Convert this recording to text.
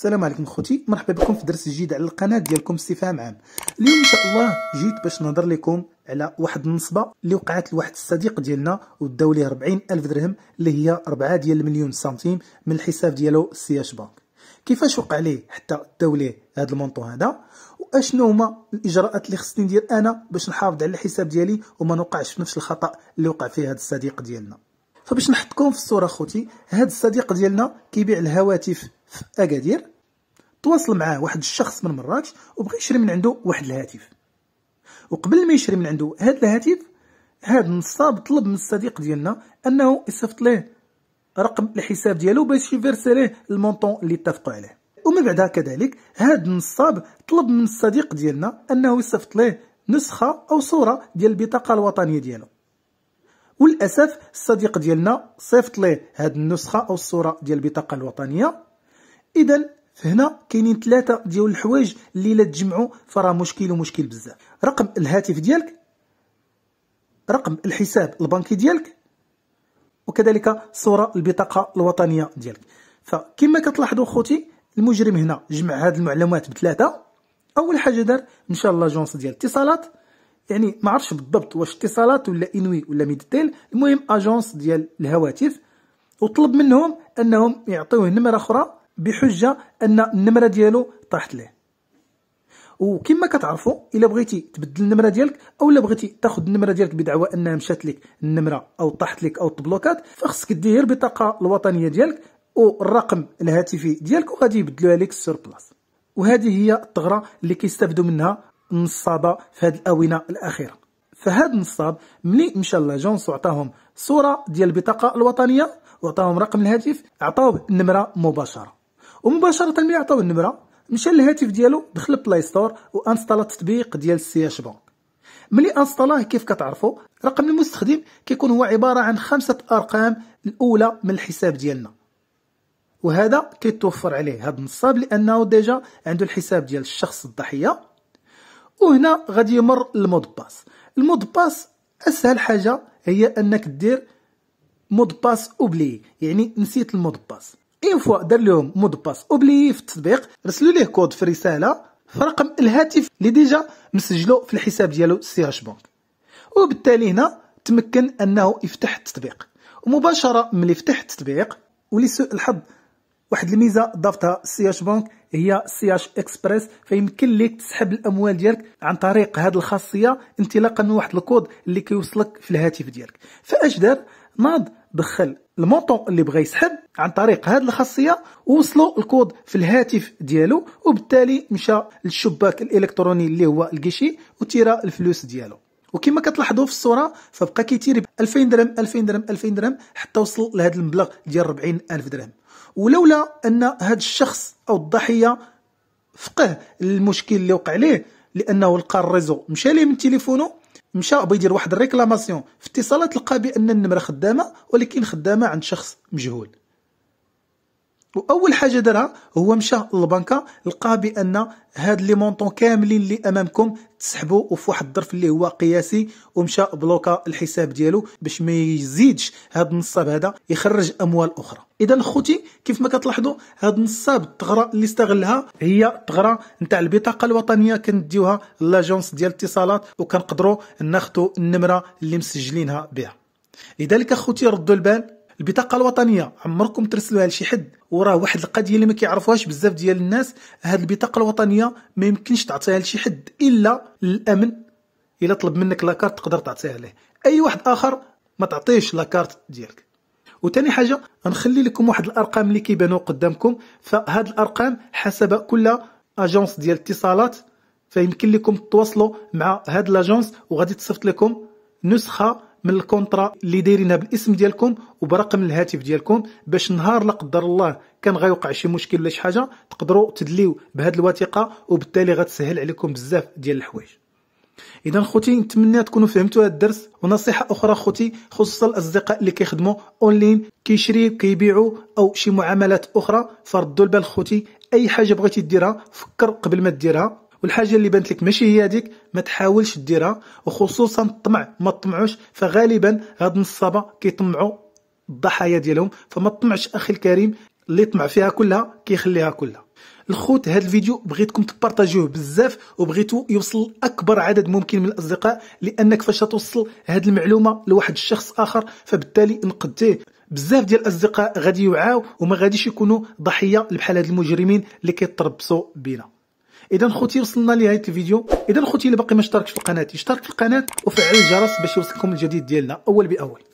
السلام عليكم خوتي مرحبا بكم في درس جديد على القناه ديالكم استفهام عام اليوم ان شاء الله جيت باش نهضر لكم على واحد النصبه اللي وقعت لواحد الصديق ديالنا وداو ليه 40 الف درهم اللي هي 4 ديال المليون سنتيم من الحساب ديالو سياش بانك كيفاش وقع ليه حتى داو ليه هذا المونطو هذا واشنو هما الاجراءات اللي خصني ندير انا باش نحافظ على الحساب ديالي وما نوقعش في نفس الخطا اللي وقع فيه هذا الصديق ديالنا فباش نحطكم في الصوره خوتي هذا الصديق ديالنا كيبيع الهواتف في اكادير تواصل معاه واحد الشخص من مراكش وبغى يشري من عنده واحد الهاتف وقبل ما يشري من عنده هاد الهاتف هاد النصاب طلب من الصديق ديالنا انه يصيفط ليه رقم الحساب ديالو باش يفيرسي ليه المونطون اللي اتفقوا عليه ومن بعدها كذلك هاد النصاب طلب من الصديق ديالنا انه يصيفط ليه نسخه او صوره ديال البطاقه الوطنيه ديالو وللاسف الصديق ديالنا صيفط ليه هاد النسخه او الصوره ديال البطاقه الوطنيه اذا فهنا كاينين ثلاثه ديال الحوايج اللي الا تجمعوا فراه مشكل ومشكل بزاف رقم الهاتف ديالك رقم الحساب البنكي ديالك وكذلك صوره البطاقه الوطنيه ديالك فكما كتلاحظوا خوتي المجرم هنا جمع هاد المعلومات بثلاثه اول حاجه دار الله جونس ديال الاتصالات يعني ما عرفش بالضبط واش اتصالات ولا انوي ولا ميدتيل المهم اجونس ديال الهواتف وطلب منهم انهم يعطيوه نمره اخرى بحجه ان النمره ديالو طاحت ليه وكما كتعرفوا الا بغيتي تبدل النمره ديالك او الا بغيتي تاخذ النمره ديالك بدعوى انها مشات لك النمره او طاحت لك او تبلوكات فخصك دير البطاقه الوطنيه ديالك والرقم الهاتفي ديالك وغادي يبدلوها لك السيربلاس وهذه هي الثغره اللي كيستافدوا منها النصابه في هذه الاونه الاخيره فهاد النصاب ملي مشى لاجونس وعطاهم صوره ديال البطاقه الوطنيه وعطاهم رقم الهاتف عطاوه النمره مباشره ومباشره ملي عطاوه النمره مشى للهاتف ديالو دخل البلاي ستور وانستالا التطبيق ديال سي اش بانك ملي انستالاه كيف كتعرفوا رقم المستخدم كيكون هو عباره عن خمسه ارقام الاولى من الحساب ديالنا وهذا كيتوفر عليه هذا النصاب لانه ديجا عنده الحساب ديال الشخص الضحيه وهنا غادي يمر المود باس المود باس اسهل حاجه هي انك دير مود باس اوبلي يعني نسيت المود باس اون فوا دار لهم مود باس اوبليي في التطبيق رسلوا ليه كود في رساله في رقم الهاتف اللي ديجا مسجلو في الحساب ديالو سي اش بنك وبالتالي هنا تمكن انه يفتح التطبيق ومباشره ملي فتح التطبيق ولسوء الحظ واحد الميزه ضافتها سي اش بنك هي سي اش اكسبريس فيمكن لك تسحب الاموال ديالك عن طريق هذه الخاصيه انطلاقا من واحد الكود اللي كيوصلك في الهاتف ديالك فاش دار ناض دخل المونطون اللي بغى يسحب عن طريق هذه الخاصيه ووصلوا الكود في الهاتف ديالو وبالتالي مشى للشباك الالكتروني اللي هو الكيشي وتيرى الفلوس ديالو وكما كتلاحظوا في الصوره فبقى ب 2000 درهم 2000 درهم 2000 درهم حتى وصل لهذا المبلغ ديال 40000 درهم ولولا ان هذا الشخص او الضحيه فقه المشكل اللي وقع ليه لانه لقى الريزو مشى ليه من تليفونه مشى بغى يدير واحد الريكلاماسيون في اتصالات لقى بان النمره خدامه ولكن خدامه عند شخص مجهول واول حاجه دارها هو مشى للبنكه لقى بان هاد لي مونطون كاملين اللي امامكم تسحبوا وفي واحد الظرف اللي هو قياسي ومشى بلوكا الحساب ديالو باش ما يزيدش هاد النصاب هذا يخرج اموال اخرى اذا خوتي كيف ما كتلاحظوا هاد النصاب الثغره اللي استغلها هي الثغره نتاع البطاقه الوطنيه كنديوها لاجونس ديال الاتصالات وكنقدروا ناخذوا النمره اللي مسجلينها بها لذلك اخوتي ردوا البال البطاقه الوطنيه عمركم ترسلوها لشي حد وراه واحد القضيه اللي ما كيعرفوهاش بزاف ديال الناس هاد البطاقه الوطنيه ما يمكنش تعطيها لشي حد الا الامن الا طلب منك لاكارت تقدر تعطيها ليه اي واحد اخر ما تعطيش لاكارت ديالك وثاني حاجه غنخلي لكم واحد الارقام اللي كيبانوا قدامكم فهاد الارقام حسب كل اجونس ديال الاتصالات فيمكن لكم تتواصلوا مع هاد لاجونس وغادي تصيفط لكم نسخه من الكونترا اللي دايرينها بالاسم ديالكم وبرقم الهاتف ديالكم باش نهار لا قدر الله كان غيوقع شي مشكل ولا شي حاجه تقدروا تدليو بهاد الوثيقه وبالتالي غتسهل عليكم بزاف ديال الحوايج اذا خوتي نتمنى تكونوا فهمتوا هذا الدرس ونصيحه اخرى خوتي خصوصا الاصدقاء اللي كيخدموا اونلاين كيشري كيبيعوا او شي معاملات اخرى فردوا البال خوتي اي حاجه بغيتي ديرها فكر قبل ما ديرها والحاجه اللي بانت لك ماشي هي هذيك ما تحاولش ديرها وخصوصا الطمع ما تطمعوش فغالبا هاد النصابه كيطمعوا الضحايا ديالهم فما تطمعش اخي الكريم اللي طمع فيها كلها كيخليها كلها الخوت هذا الفيديو بغيتكم تبارطاجيوه بزاف وبغيتو يوصل اكبر عدد ممكن من الاصدقاء لانك فاش توصل هذه المعلومه لواحد الشخص اخر فبالتالي نقديه بزاف ديال الاصدقاء غادي يوعاو وما غاديش يكونوا ضحيه لبحال هاد المجرمين اللي كيتربصوا بينا اذا خوتي وصلنا لنهايه الفيديو اذا خوتي اللي باقي ما اشتركش في القناه اشترك في القناه وفعل الجرس باش يوصلكم الجديد ديالنا اول باول